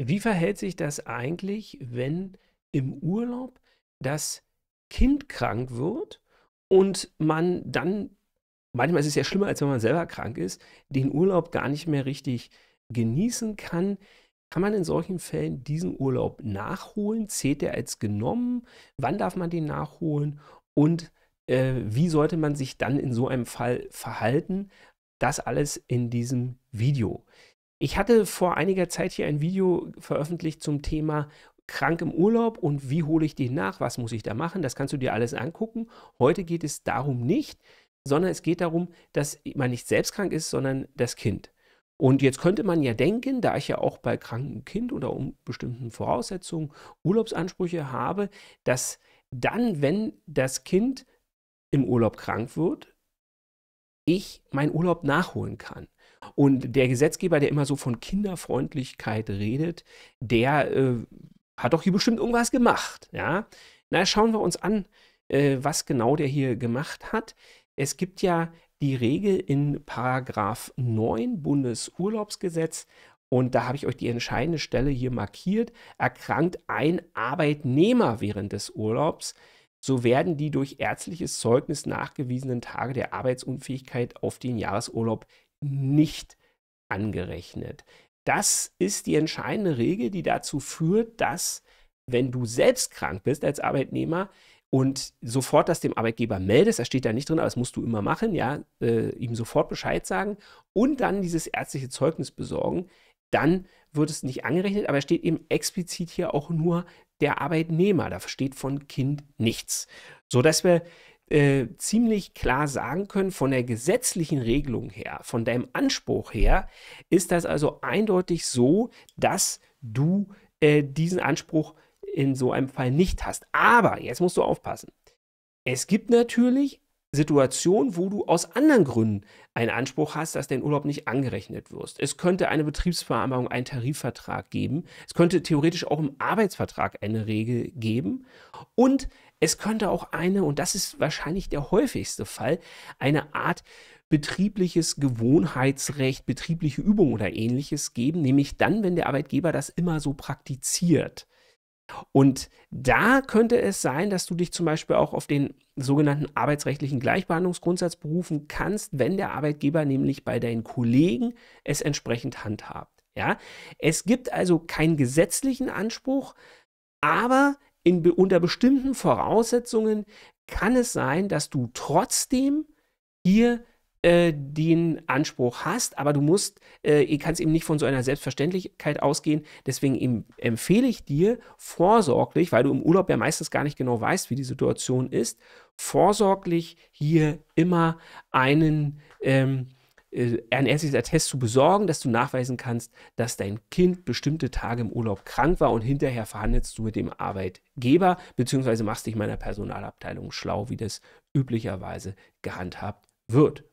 Wie verhält sich das eigentlich, wenn im Urlaub das Kind krank wird und man dann, manchmal ist es ja schlimmer, als wenn man selber krank ist, den Urlaub gar nicht mehr richtig genießen kann? Kann man in solchen Fällen diesen Urlaub nachholen? Zählt er als genommen? Wann darf man den nachholen? Und äh, wie sollte man sich dann in so einem Fall verhalten? Das alles in diesem Video. Ich hatte vor einiger Zeit hier ein Video veröffentlicht zum Thema krank im Urlaub und wie hole ich den nach, was muss ich da machen, das kannst du dir alles angucken. Heute geht es darum nicht, sondern es geht darum, dass man nicht selbst krank ist, sondern das Kind. Und jetzt könnte man ja denken, da ich ja auch bei krankem Kind oder um bestimmten Voraussetzungen Urlaubsansprüche habe, dass dann, wenn das Kind im Urlaub krank wird, ich meinen Urlaub nachholen kann. Und der Gesetzgeber, der immer so von Kinderfreundlichkeit redet, der äh, hat doch hier bestimmt irgendwas gemacht. Ja? Na, schauen wir uns an, äh, was genau der hier gemacht hat. Es gibt ja die Regel in Paragraph 9 Bundesurlaubsgesetz. Und da habe ich euch die entscheidende Stelle hier markiert. Erkrankt ein Arbeitnehmer während des Urlaubs, so werden die durch ärztliches Zeugnis nachgewiesenen Tage der Arbeitsunfähigkeit auf den Jahresurlaub nicht angerechnet. Das ist die entscheidende Regel, die dazu führt, dass wenn du selbst krank bist als Arbeitnehmer und sofort das dem Arbeitgeber meldest, das steht da nicht drin, aber das musst du immer machen, ja, äh, ihm sofort Bescheid sagen und dann dieses ärztliche Zeugnis besorgen, dann wird es nicht angerechnet, aber steht eben explizit hier auch nur der Arbeitnehmer. Da steht von Kind nichts. So dass wir äh, ziemlich klar sagen können, von der gesetzlichen Regelung her, von deinem Anspruch her, ist das also eindeutig so, dass du äh, diesen Anspruch in so einem Fall nicht hast. Aber jetzt musst du aufpassen. Es gibt natürlich Situationen, wo du aus anderen Gründen einen Anspruch hast, dass dein Urlaub nicht angerechnet wirst. Es könnte eine Betriebsvereinbarung, einen Tarifvertrag geben. Es könnte theoretisch auch im Arbeitsvertrag eine Regel geben. Und es könnte auch eine, und das ist wahrscheinlich der häufigste Fall, eine Art betriebliches Gewohnheitsrecht, betriebliche Übung oder ähnliches geben, nämlich dann, wenn der Arbeitgeber das immer so praktiziert. Und da könnte es sein, dass du dich zum Beispiel auch auf den sogenannten arbeitsrechtlichen Gleichbehandlungsgrundsatz berufen kannst, wenn der Arbeitgeber nämlich bei deinen Kollegen es entsprechend handhabt. Ja? Es gibt also keinen gesetzlichen Anspruch, aber in, unter bestimmten Voraussetzungen kann es sein, dass du trotzdem hier äh, den Anspruch hast, aber du musst, äh, ihr kannst eben nicht von so einer Selbstverständlichkeit ausgehen. Deswegen empfehle ich dir vorsorglich, weil du im Urlaub ja meistens gar nicht genau weißt, wie die Situation ist, vorsorglich hier immer einen ähm, äh, ein ärztliches Attest zu besorgen, dass du nachweisen kannst, dass dein Kind bestimmte Tage im Urlaub krank war und hinterher verhandelst du mit dem Arbeitgeber beziehungsweise machst dich meiner Personalabteilung schlau, wie das üblicherweise gehandhabt wird.